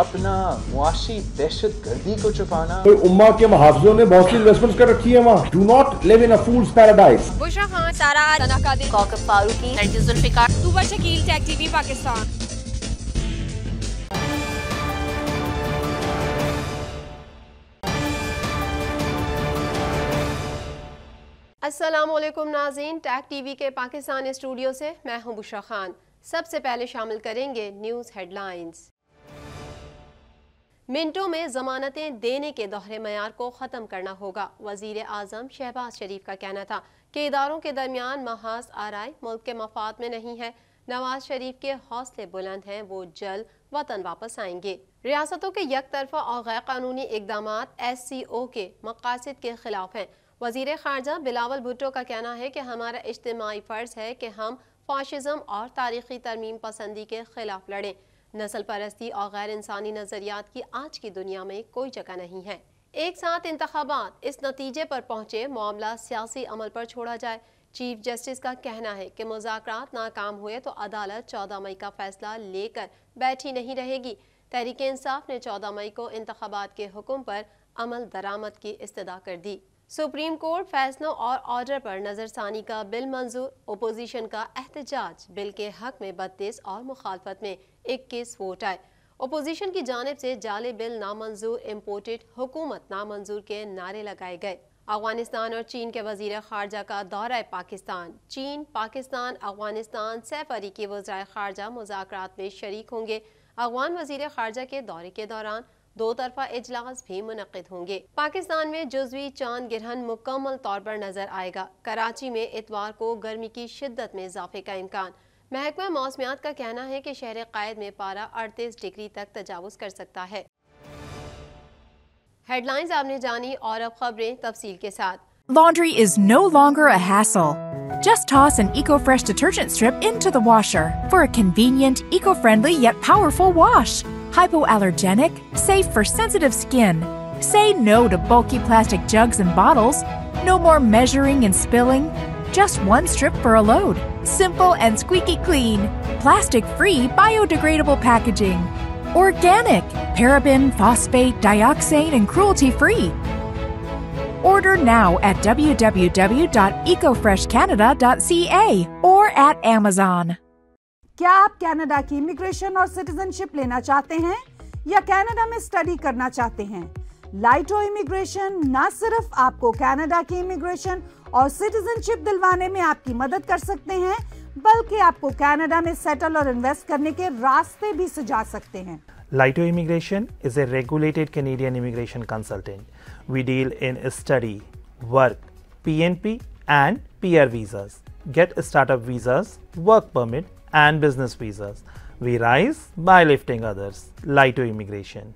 अपना मुआशी दहशत गर्दी को छुपाना तो उम्मा के मुहावजों ने बहुत सी इन्वेस्टमेंट कर रखी है वहाँ do not live in fools paradise Farooqi Pakistan Aslam Nazeen tech TV के पाकिस्तान स्टूडियो से मैं हूं बुशा खान सबसे पहले शामिल करेंगे न्यूज़ हेडलाइंस मिनटों में जमानतें देने के दोहरे मैार को ख़त्म करना होगा वजीर आजम शहबाज शरीफ का कहना था कि इदारों के दरमियान महाज आरए मुल्क के मफाद में नहीं है नवाज शरीफ के हौसले बुलंद हैं वो जल्द वतन वापस आएंगे रियासतों के यक तरफा और गैर कानूनी इकदाम एस सी ओ के मकासद के खिलाफ हैं वजीर खारजा बिलावल भुट्टो का कहना है कि हमारा इज्तमाही फ़र्ज़ है कि हम फाशिज़म और तारीखी तरमीम पसंदी के खिलाफ लड़ें नस्ल परस्ती और गैर इंसानी नज़रियात की आज की दुनिया में कोई जगह नहीं है एक साथ इंतबात इस नतीजे पर पहुंचे मामला सियासी अमल पर छोड़ा जाए चीफ जस्टिस का कहना है कि मुजाकर नाकाम हुए तो अदालत चौदह मई का फैसला लेकर बैठी नहीं रहेगी तहरीक इंसाफ ने चौदह मई को इंतबात के हुक्म पर अमल दरामद की इस्तः कर दी सुप्रीम कोर्ट फैसलों और ऑर्डर पर नज़रसानी का बिल मंजूर ओपोजिशन का एहतजाज बिल के हक में बत्तीस और मुखालफत में इक्कीस वोट आए ओपोजिशन की जानब से जाले बिल नामंजूर इम्पोर्टेड हुकूमत नामंजूर के नारे लगाए गए अफगानिस्तान और चीन के वजीर खारजा का दौरा पाकिस्तान चीन पाकिस्तान अफगानिस्तान सैफ के वजरा खारजा मुजाक में शरीक होंगे अफगान वजीर खारजा के दौरे के दौरान दो तरफा इजलास भी मुनद होंगे पाकिस्तान में जुजवी चांद ग्रहण मुकम्मल तौर पर नजर आएगा कराची में इतवार को गर्मी की शिद्दत में इजाफे का इम्कान महकमा मौसमियात का कहना है की शहर कैद में पारा अड़तीस डिग्री तक तजावज़ कर सकता है हेडलाइंस आपने जानी और अब खबरें तफसील के साथ Laundry is no longer a hassle. Just toss an EcoFresh detergent strip into the washer for a convenient, eco-friendly yet powerful wash. hypoallergenic, safe for sensitive skin. Say no to bulky plastic jugs and bottles. No more measuring and spilling. Just one strip for a load. Simple and squeaky clean. Plastic free, biodegradable packaging. Organic, paraben, phosphate, dioxane, and cruelty free. Order now at www.ecofreshcanada.ca or at Amazon. क्या आप Canada की immigration और citizenship लेना चाहते हैं या Canada में study करना चाहते हैं लाइटो इमिग्रेशन न सिर्फ आपको कनाडा की इमिग्रेशन और सिटीजनशिप दिलवाने में आपकी मदद कर सकते हैं बल्कि आपको कनाडा में सेटल और इन्वेस्ट करने के रास्ते भी सुझा सकते हैं लाइटो Lito Immigration is a regulated Canadian immigration consultant. We deal in study, P and P R visa get startup visa work permit and business visas. We rise by lifting others. Lie to immigration.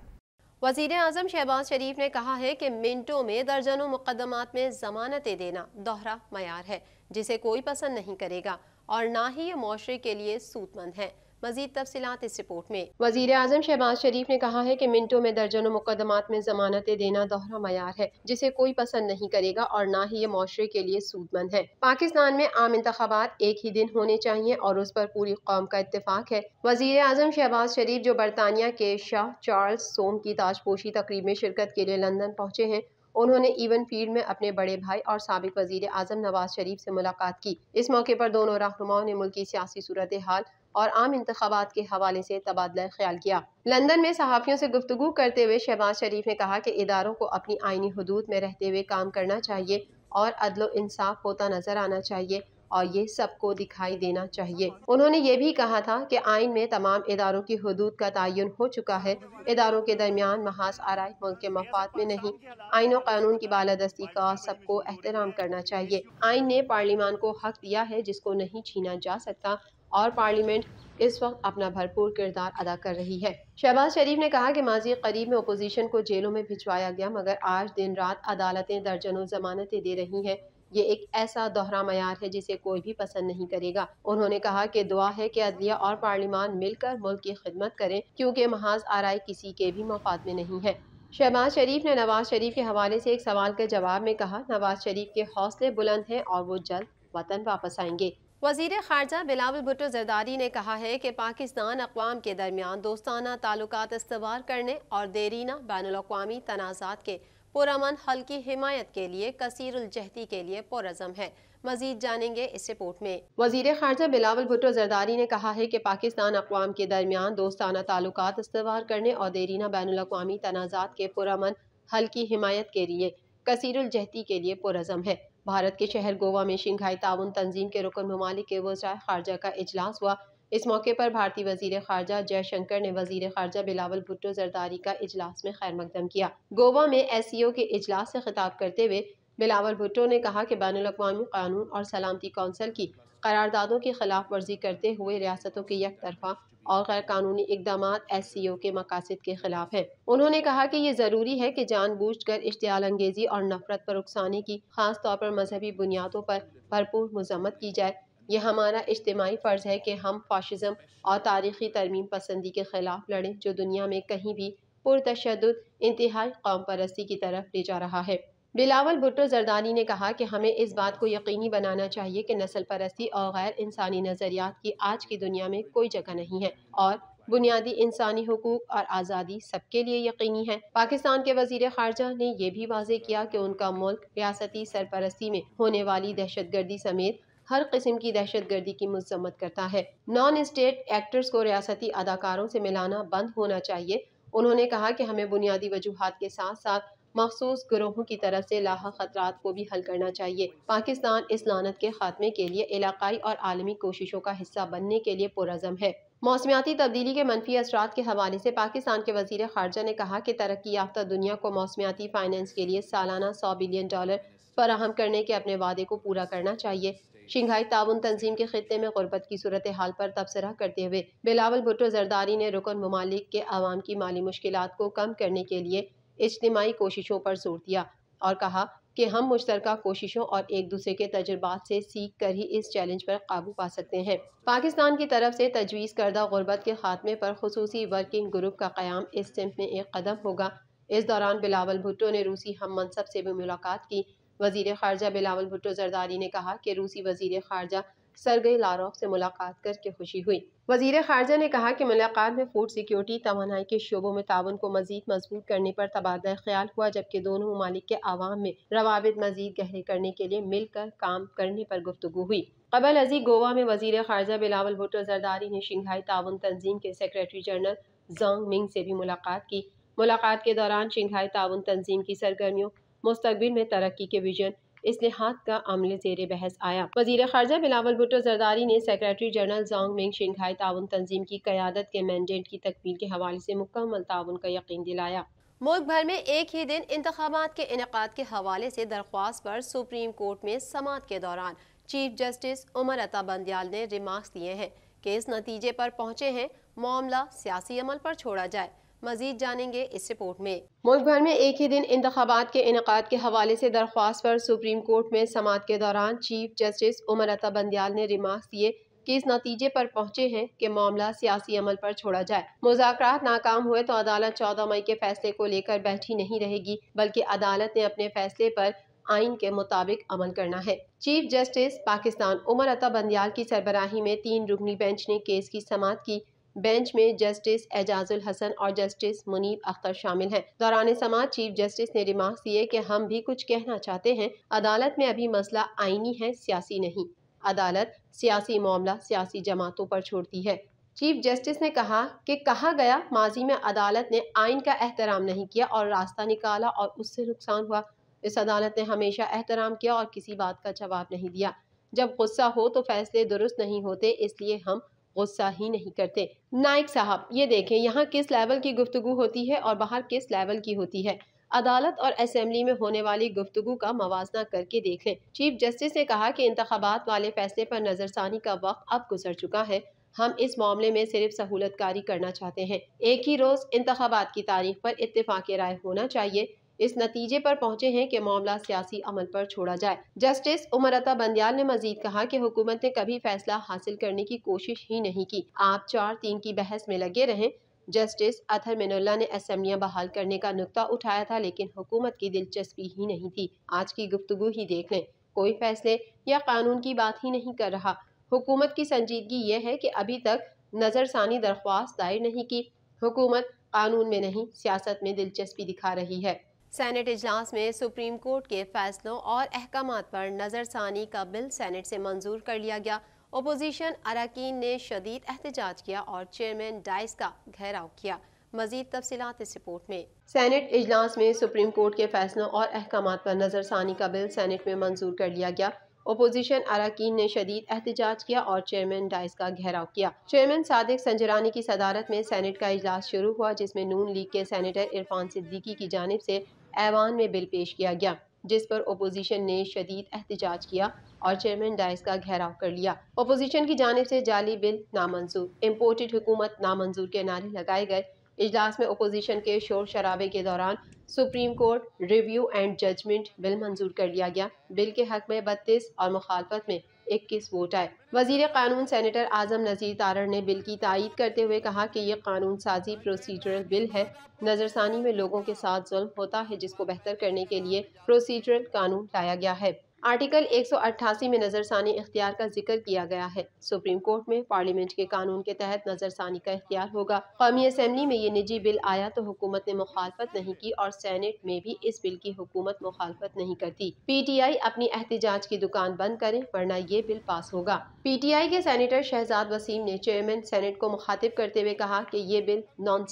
वजीर अजम शहबाज शरीफ ने कहा है कि मिनटों में दर्जनों मुकदमात में जमानतें देना दोहरा मैार है जिसे कोई पसंद नहीं करेगा और ना ही ये माशरे के लिए सूतमंद है मजीद तफसीत इस रिपोर्ट में वजीर अजम शहबाज शरीफ ने कहा है की मिनटों में दर्जनों मुकदमात में जमानतें देना दोहरा मैार है जिसे कोई पसंद नहीं करेगा और न ही ये माशरे के लिए सूदमंद है पाकिस्तान में आम इंतबात एक ही दिन होने चाहिए और उस पर पूरी कौम का इतफाक है वजीर अजम शहबाज शरीफ जो बरतानिया के शाह चार्ल्स सोम की ताजपोशी तकरीब में शिरकत के लिए लंदन पहुँचे हैं उन्होंने इवन फील्ड में अपने बड़े भाई और सबक वजीर अजम नवाज शरीफ से मुलाकात की इस मौके पर दोनों रहनुमाओं ने मुल्क की सियासी सूरत हाल और आम इंतबात के हवाले से तबादला ख्याल किया लंदन में सहाफ़ियों से गुफ्तु करते हुए शहबाज शरीफ ने कहा कि इदारों को अपनी आईनी हदूद में रहते हुए काम करना चाहिए और अदलो इंसाफ होता नजर आना चाहिए और ये सबको दिखाई देना चाहिए उन्होंने ये भी कहा था कि आइन में तमाम इदारों की हदूद का तयन हो चुका है इदारों के दरमियान महाज आरए मुल्क के मफाद में नहीं आइन और कानून की बालादस्ती का सबको एहतराम करना चाहिए आइन ने पार्लियामान को हक दिया है जिसको नहीं छीना जा सकता और पार्लियामेंट इस वक्त अपना भरपूर किरदार अदा कर रही है शहबाज शरीफ ने कहा कि माजी करीब में अपोजिशन को जेलों में भिजवाया गया मगर आज दिन रात अदालतें दर्जनों जमानतें दे रही हैं ये एक ऐसा दोहरा मैार है जिसे कोई भी पसंद नहीं करेगा उन्होंने कहा कि दुआ है कि अदलिया और पार्लिमान मिलकर मुल्क की खिदमत करें क्योंकि महाज आरए किसी के भी मफाद में नहीं है शहबाज शरीफ ने नवाज शरीफ के हवाले से एक सवाल के जवाब में कहा नवाज शरीफ के हौसले बुलंद हैं और वो जल्द वतन वापस आएंगे वजीर खारजा बिलावल भुट्टो जरदारी ने कहा है कि पाकिस्तान अकवाम के दरमियान दोस्ताना ताल्लुक इस्तेवाल करने और देरीना बैन अवी तनाज़ात के पुरमन हल की हिमायत के लिए कसीरजहती के लिए पुरजम है मजीद जानेंगे इस रिपोर्ट में वजीर खारजा बिलावल भुट्टो जरदारी ने कहा है कि पाकिस्तान अकवाम के दरमियान दोस्ताना ताल्लुक इस्तेवाल करने और देरीना बैन अवी तनाज़ात के पुरमन हल की हिमायत के लिए कसीरजहती के लिए पुरजम है भारत के शहर गोवा में शंघाई ताउन तंजीम के रुकन ममालिक के वजरा खारजा का अजलास हुआ इस मौके पर भारतीय वजीर खारजा जयशंकर ने वजीर खारजा बिलावल भुट्टो जरदारी का इजलास में खैर मकदम किया गोवा में एस के इजलास से खिताब करते हुए बिलावल भुट्टो ने कहा कि बैन अवी कानून और सलामती कौंसिल की करारदादों की खिलाफ वर्जी करते हुए रियासतों के एक तरफा और गैर कानूनी इकदाम एस सी ओ के मकासद के खिलाफ हैं उन्होंने कहा कि ये ज़रूरी है कि जानबूझ कर इश्तियाल अंगेजी और नफरत पर उकसाने की खास तौर पर मजहबी बुनियादों पर भरपूर मजम्मत की जाए यह हमारा इज्तमाही फ़र्ज़ है कि हम फाशिजम और तारीख़ी तरमीम पसंदी के ख़िलाफ़ लड़ें जो दुनिया में कहीं भी पुरतशद इंतहाई कौम परस्ती की तरफ ले जा रहा है बिलावल भुट्टो जरदारी ने कहा कि हमें इस बात को यकीनी बनाना चाहिए कि नस्ल परस्ती और गैर इंसानी नज़रियात की आज की दुनिया में कोई जगह नहीं है और बुनियादी इंसानी हकूक और आज़ादी सबके लिए यकीनी है पाकिस्तान के वजीर खारजा ने यह भी वाजे किया कि उनका मुल्क रियाती सरपरस्ती में होने वाली दहशत गर्दी समेत हर किस्म की दहशत गर्दी की मजम्मत करता है नॉन स्टेट एक्टर्स को रियासती अदाकारों से मिलाना बंद होना चाहिए उन्होंने कहा कि हमें बुनियादी वजूहत के साथ साथ मखसूस ग्रोहों की तरफ से लाहा खतरात को भी हल करना चाहिए पाकिस्तान इस लानत के खात्मे के लिए इलाकई और आलमी कोशिशों का हिस्सा बनने के लिए पुरजम है मौसमियाती तब्दीली के मनफी असरा के हवाले से पाकिस्तान के वजीर खारजा ने कहा कि तरक्की याफ्ता दुनिया को मौसमियाती फाइनेंस के लिए सालाना सौ बिलियन डॉलर फराहम करने के अपने वादे को पूरा करना चाहिए शंघाई ताउन तंजीम के खत्े में गुरबत की सूरत हाल पर तबसरा करते हुए बिलावल भुटो जरदारी ने रुकन ममालिक के आवाम की माली मुश्किल को कम करने के लिए इज्तमी कोशिशों पर जोर दिया और कहा कि हम मुश्तरक कोशिशों और एक दूसरे के तजुर्बा से सीख कर ही इस चैलेंज पर काबू पा सकते हैं पाकिस्तान की तरफ से तजवीज़ करदा गुरबत के खात्मे पर खसूसी वर्किंग ग्रुप का क्याम इस सिम्त में एक कदम होगा इस दौरान बिलावल भुट्टो ने रूसी हम मनसब से भी मुलाकात की वजीर खारजा बिलावल भुट्टो जरदारी ने कहा कि रूसी वजीर खारजा सरगई लारोव से मुलाकात करके खुशी हुई वजीर खारजा ने कहा कि मुलाकात में फूड सिक्योरिटी तोानाई के शोबों में ताउन को मजीद मजबूत करने पर तबादला ख्याल हुआ जबकि दोनों ममालिक के आवाम में रवाबित मजीद गहरे करने के लिए मिलकर काम करने पर गुफ्तु हुई कबल अजी गोवा में वजीर खारजा बिलावल भुट्टो जरदारी ने शंघाई ताउन तंजीम के सेक्रेटरी जनरल जोंग मिंग से भी मुलाकात की मुलाकात के दौरान शंघाई ताउन तंजीम की सरगर्मियों मुस्तबिल में तरक्की के विजन इसलिहात का अमल जेर बहस आया वजीर खारजा बिलावल भुटो जरदारी ने secretary general Zhang Ming Shanghai ताउन तंजीम की क्यादत के मैंडेट की तकमील के हवाले से मुकम्मल ताउन का यकीन दिलाया मुल्क भर में एक ही दिन इंतबात के इनका के हवाले से दरख्वास्त पर सुप्रीम कोर्ट में समात के दौरान चीफ जस्टिस उमर अता बंदयाल ने रिमार्क दिए हैं कि इस नतीजे पर पहुंचे हैं मामला सियासी अमल पर छोड़ा जाए मजीद जानेंगे इस रिपोर्ट में मुल्क भर में एक ही दिन इंतबात के इनका के हवाले से दरख्वास्त पर सुप्रीम कोर्ट में समात के दौरान चीफ जस्टिस उमर अता बंदयाल ने रिमार्क दिए कि इस नतीजे पर पहुंचे हैं कि मामला सियासी अमल पर छोड़ा जाए मुजाकर नाकाम हुए तो अदालत चौदह मई के फैसले को लेकर बैठी नहीं रहेगी बल्कि अदालत ने अपने फैसले पर आइन के मुताबिक अमल करना है चीफ जस्टिस पाकिस्तान उमर अता बंदियाल की सरबराही में तीन रुकनी बेंच ने केस की समात की बेंच में जस्टिस एजाजुल हसन और जस्टिस मुनीब अख्तर शामिल हैं दौरान समाज चीफ जस्टिस ने रिमार्क दिए कि हम भी कुछ कहना चाहते हैं अदालत में अभी मसला आईनी है सियासी नहीं अदालत सियासी मामला सियासी जमातों पर छोड़ती है चीफ जस्टिस ने कहा कि कहा गया माजी में अदालत ने आइन का एहतराम नहीं किया और रास्ता निकाला और उससे नुकसान हुआ इस अदालत ने हमेशा एहतराम किया और किसी बात का जवाब नहीं दिया जब गुस्सा हो तो फैसले दुरुस्त नहीं होते इसलिए हम गुस्सा ही नहीं करते नाइक साहब ये देखें यहाँ किस लेवल की गुफ्तु होती है और बाहर किस लेवल की होती है अदालत और असम्बली में होने वाली गुफ्तु का मवाजना करके देख लें चीफ जस्टिस ने कहा कि इंतबात वाले फैसले पर नज़रसानी का वक्त अब गुजर चुका है हम इस मामले में सिर्फ सहूलत कारी करना चाहते हैं एक ही रोज़ इंतबात की तारीख पर इतफाक़ राय होना चाहिए इस नतीजे पर पहुंचे हैं कि मामला सियासी अमल पर छोड़ा जाए जस्टिस उमरता बंदयाल ने मजीद कहा कि हुकूमत ने कभी फैसला हासिल करने की कोशिश ही नहीं की आप चार तीन की बहस में लगे रहें जस्टिस अतहर मेनोला ने असम्बलियाँ बहाल करने का नुकता उठाया था लेकिन हुकूमत की दिलचस्पी ही नहीं थी आज की गुफ्तु ही देख लें कोई फैसले या कानून की बात ही नहीं कर रहा हुकूमत की संजीदगी यह है कि अभी तक नज़रसानी दरख्वास्त दायर नहीं की हुकूमत कानून में नहीं सियासत में दिलचस्पी दिखा रही है सैनेट इजलास में सुप्रीम कोर्ट के फैसलों और अहकाम पर नज़रसानी का बिल सैनेट से मंजूर कर लिया गया अपोजिशन अरकान ने शदीद एहतजाज किया और चेयरमैन डाइस का घेराव किया मजीद तफसी इस रिपोर्ट में सैनेट इजलास में सुप्रीम कोर्ट के फैसलों और अहकाम पर नज़रसानी का बिल सैनेट में मंजूर कर लिया गया अपोजिशन अरकान ने शदीद एहतजाज किया और चेयरमैन डाइस का घेराव किया चेयरमैन सादिक संजरानी की सदारत में सैनेट का इजलास शुरू हुआ जिसमें नून लीग के सैनेटर इरफान सिद्दीकी की जानब से ऐवान में बिल पेश किया गया जिस पर अपोजिशन ने शदीद एहतजाज किया और चेयरमैन डाइस का घेराव कर लिया अपोजिशन की जानब से जाली बिल नामंजूर इम्पोर्टेड हुकूमत नामंजूर के नारे लगाए गए इजलास में अपोजिशन के शोर शराबे के दौरान supreme court review and judgment bill मंजूर कर लिया गया बिल के हक में बत्तीस और मुखालफत में इक्कीस वोट आए वजीर कानून सेनेटर आजम नजीर तारड़ ने बिल की तायद करते हुए कहा कि ये कानून साजी प्रोसीजरल बिल है नज़रसानी में लोगों के साथ जुल्म होता है जिसको बेहतर करने के लिए प्रोसीजरल कानून लाया गया है आर्टिकल 188 में नज़रसानी इख्तियार का जिक्र किया गया है सुप्रीम कोर्ट में पार्लियामेंट के कानून के तहत नज़रसानी का इख्तियार होगा कौमी असम्बली में ये निजी बिल आया तो हुकूमत ने मुखालफत नहीं की और सैनेट में भी इस बिल की हुकूमत मुखालफत नहीं करती पी टी आई अपनी एहतजाज की दुकान बंद करे वरना ये बिल पास होगा पी टी आई के सैनेटर शहजाद वसीम ने चेयरमैन सैनेट को मुखातिब करते हुए कहा की ये बिल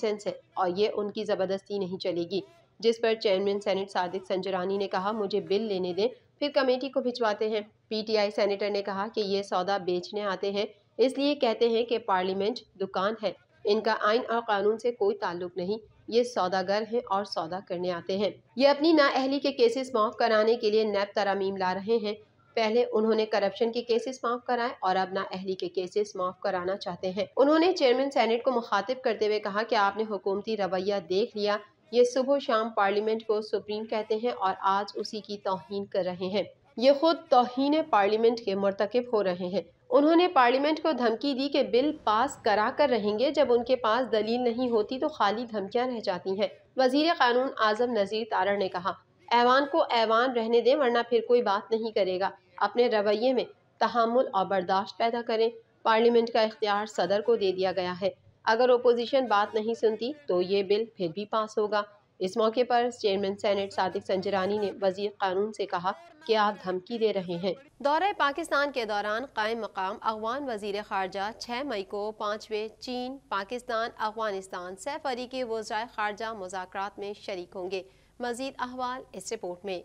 सेंस है और ये उनकी ज़बरदस्ती नहीं चलेगी जिस पर चेयरमैन सैनेट सादिक संजरानी ने कहा मुझे बिल लेने दें फिर कमेटी को भिजवाते हैं पीटीआई सेनेटर ने कहा कि ये सौदा बेचने आते हैं इसलिए कहते हैं कि पार्लियामेंट दुकान है इनका आइन और कानून से कोई ताल्लुक नहीं ये सौदागर हैं और सौदा करने आते हैं ये अपनी नाअहली के केसेस माफ कराने के लिए नैब तरामीम ला रहे हैं पहले उन्होंने करप्शन के केसेस माफ कराए और अब अहली के केसेस माफ कराना चाहते हैं उन्होंने चेयरमैन सेनेट को मुखातिब करते हुए कहा कि आपने हुकूमती रवैया देख लिया ये सुबह शाम पार्लियामेंट को सुप्रीम कहते हैं और आज उसी की तोहन कर रहे हैं ये खुद तोहन पार्लियामेंट के मरतकब हो रहे हैं उन्होंने पार्लियामेंट को धमकी दी कि बिल पास करा कर रहेंगे जब उनके पास दलील नहीं होती तो खाली धमकियां रह जाती हैं वजीर कानून आजम नज़ीर तारा ने कहा ऐवान को ऐवान रहने दें वरना फिर कोई बात नहीं करेगा अपने रवैये में तहमुल और बर्दाश्त पैदा करें पार्लियामेंट का इख्तियार सदर को दे दिया गया है अगर ओपोजिशन बात नहीं सुनती तो ये बिल फिर भी पास होगा इस मौके पर चेयरमैन सेनेट सादिक संजरानी ने वजीर कानून से कहा कि आप धमकी दे रहे हैं दौरे पाकिस्तान के दौरान कायम मकाम अफगान वजीर खारजा छः मई को पाँचवें चीन पाकिस्तान अफगानिस्तान सैफ के वजाय खारजा मुजाक में शरीक होंगे मजीद अहवाल इस रिपोर्ट में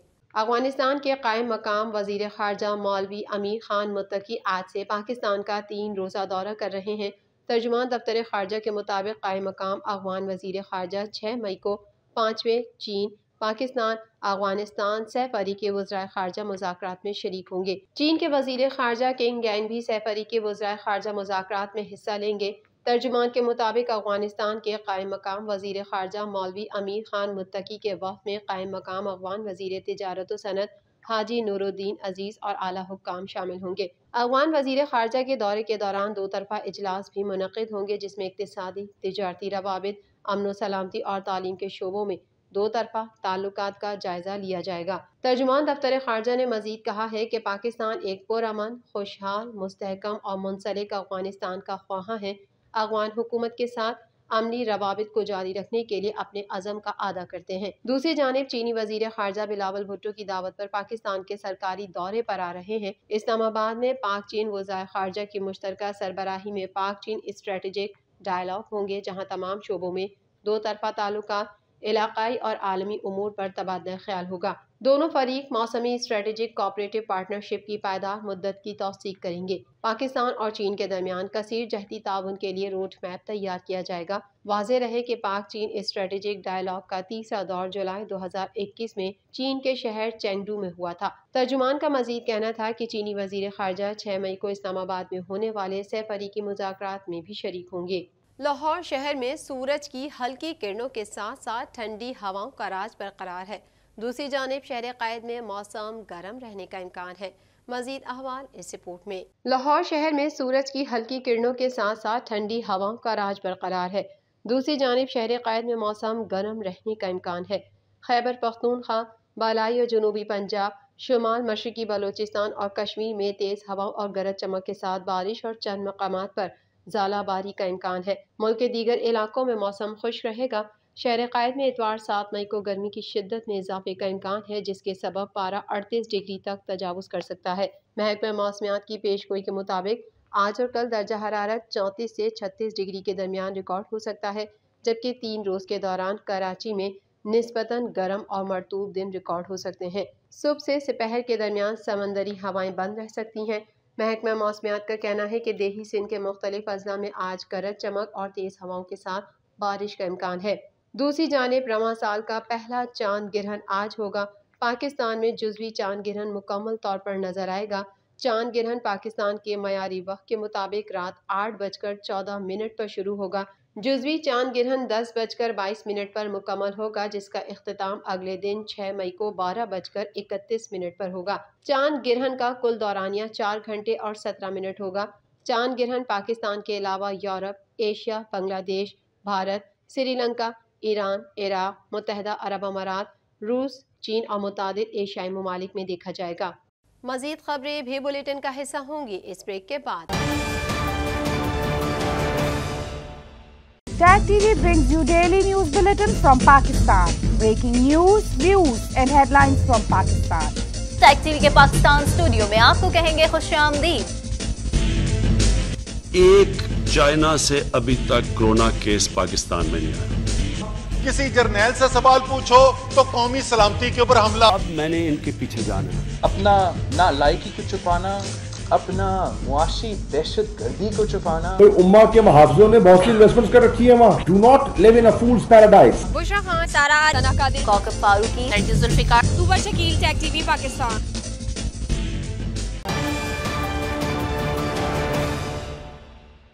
अफगानिस्तान के कायम मकाम वजीर खारजा मौलवी अमीर खान मुतकी आज से पाकिस्तान का तीन रोज़ा दौरा कर रहे हैं तर्जुमान दफ्तर खारजा के मुताबिक कायम मकाम अफगान वजीर खारजा छः मई को पाँचवें चीन पाकिस्तान अफगानिस्तान सैफरी के वज्रा खारजा मुजाकर में शरीक होंगे चीन के वजीर खारजा किंग गैन भी सैफरी के वज्रा खारजा मुजाकर में हिस्सा लेंगे तर्जुमान के मुताबिक अफगानिस्तान के कायम मकाम वजीर खारजा मौलवी अमीर खान मुतकी के वफ में कायम मकाम अफगान वजीर तजारत सनत हाजी नूरुद्दीन अजीज़ और आला हुकाम शामिल होंगे अफगान वजीर खारजा के दौरे के दौरान दो तरफा इजलास भी मनद होंगे जिसमें इकतदी तजारती रवाबित अमन सलामती और तालीम के शोबों में दो तरफा ताल्लुक का जायजा लिया जाएगा तर्जुमान दफ्तर खारजा ने मजीद कहा है कि पाकिस्तान एक पुरमन खुशहाल मुस्तकम और मुंसलिक अफगानिस्तान का ख्वाहा है अफगान हुकूमत के साथ अमली रवाबित को जारी रखने के लिए अपने अजम का अदा करते हैं दूसरी जानब चीनी वजीर खारजा बिलावल भुट्टो की दावत पर पाकिस्तान के सरकारी दौरे पर आ रहे हैं इस्लामाबाद में पाक चीन वजाय खारजा की मुश्तर सरबराही में पाक चीन स्ट्रेटजिक डायलॉग होंगे जहाँ तमाम शोबों में दो तरफा ताल्लुक इलाकई और आलमी उमूर पर तबादला ख्याल होगा दोनों फरीक मौसमी स्ट्रेटेजिक कोऑपरेटिव पार्टनरशिप की पायदार मुद्दत की तोसीक करेंगे पाकिस्तान और चीन के दरमियान कसीर जहती ताउन के लिए रोड मैप तैयार किया जाएगा वाज रहे कि पाक चीन स्ट्रेटेजिक डायलॉग का तीसरा दौर जुलाई 2021 में चीन के शहर चेंगडू में हुआ था तर्जुमान का मजीद कहना था कि चीनी वजीर खारजा छः मई को इस्लामाबाद में होने वाले सह फरीकी मुजात में भी शरीक होंगे लाहौर शहर में सूरज की हल्की किरणों के साथ साथ ठंडी हवाओं का राज बरकरार है दूसरी जानब शहर क़ैद में मौसम गर्म रहने का इम्कान है मजीद अहवाल इस रिपोर्ट में लाहौर शहर में सूरज की हल्की किरणों के साथ साथ ठंडी हवाओं का राज बरकरार है दूसरी जानब शहर क़ैद में मौसम गर्म रहने का इम्कान है खैबर पख्तूनख्वा बालाई और जनूबी पंजाब शुमाल मशरकी बलोचिस्तान और कश्मीर में तेज़ हवाओं और गरज चमक के साथ बारिश और चंद मकाम पर झालाबारी का इम्कान है मुल्क के दीगर इलाकों में मौसम खुश रहेगा शहर कायद में इतवार सात मई को गर्मी की शिद्दत में इजाफे का इम्कान है जिसके सबब पारा अड़तीस डिग्री तक तजावज़ कर सकता है महकमा मौसमियात की पेश गोई के मुताबिक आज और कल दर्जा हरारत चौंतीस से छत्तीस डिग्री के दरमियान रिकॉर्ड हो सकता है जबकि तीन रोज़ के दौरान कराची में नस्बता गर्म और मरतूब दिन रिकॉर्ड हो सकते हैं सुबह से सपहर के दरमियान समंदरी हवाएं बंद रह सकती हैं महकमा मौसमियात का कहना है कि देही सिंध के मुख्तलिफ अजला में आज गरज चमक और तेज़ हवाओं के साथ बारिश का इम्कान है दूसरी जानब रवा साल का पहला चांद गिरहन आज होगा पाकिस्तान में जुजवी चांद ग्रहण मुकम्मल तौर पर नजर आएगा चांद ग्रहण पाकिस्तान के मयारी वक्त के मुताबिक रात आठ बजकर चौदह मिनट पर शुरू होगा जुजवी चांद ग्रहण दस बजकर बाईस मिनट पर मुकम्मल होगा जिसका अख्ताम अगले दिन छह मई को बारह बजकर इकतीस मिनट पर होगा चांद गिरहन का कुल दौरानिया चार घंटे और सत्रह मिनट होगा चांद गिरहन पाकिस्तान के अलावा Europe Asia Bangladesh Bharat Sri Lanka Iran Iraq मुतहदा अरब अमारात रूस चीन और मुतद एशियाई ममालिक में देखा जाएगा मजीद खबरें भी बुलेटिन का हिस्सा होंगी इस ब्रेक के बाद Tag TV brings you daily news bulletin from Pakistan. Breaking news, views and headlines from Pakistan. Tag TV के पाकिस्तान स्टूडियो में आपको कहेंगे खुशियामदीद। एक चाइना से अभी तक कोरोना केस पाकिस्तान में नहीं आया किसी जर्नेल से सवाल पूछो तो कौमी सलामती के ऊपर हमला अब मैंने इनके पीछे जाना अपना ना लायकी को छुपाना अपना मुआशी दहशत गर्दी को छुपाना तो उम्मा के मुहाजों ने बहुत सी इन्वेस्टमेंट कर रखी है वहाँ do not live in fools paradise Busha Khan Sara Farooqi Zulfiqar Shakeel tech TV Pakistan